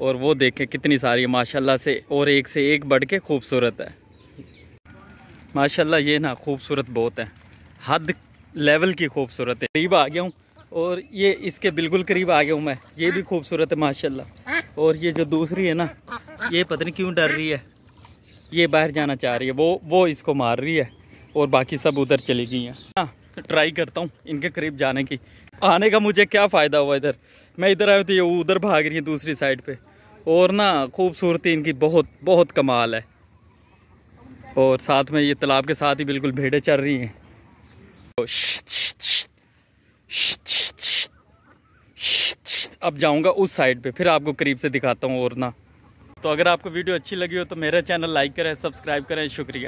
और वो देखें कितनी सारी है माशाल्लाह से और एक से एक बढ़ के खूबसूरत है माशाल्लाह ये ना खूबसूरत बहुत है हद लेवल की खूबसूरत है करीब आ गया हूँ और ये इसके बिल्कुल करीब आ गया हूँ मैं ये भी खूबसूरत है माशाल्लाह और ये जो दूसरी है ना ये पता नहीं क्यों डर रही है ये बाहर जाना चाह रही है वो वो इसको मार रही है और बाकी सब उधर चली गई हैं हाँ ट्राई करता हूँ इनके करीब जाने की आने का मुझे क्या फ़ायदा हुआ इधर मैं इधर आया तो ये उधर भाग रही है दूसरी साइड पर और ना खूबसूरती इनकी बहुत बहुत कमाल है और साथ में ये तालाब के साथ ही बिल्कुल भेड़े चल रही हैं अब जाऊंगा उस साइड पे फिर आपको करीब से दिखाता हूँ और ना तो अगर आपको वीडियो अच्छी लगी हो तो मेरा चैनल लाइक करें सब्सक्राइब करें शुक्रिया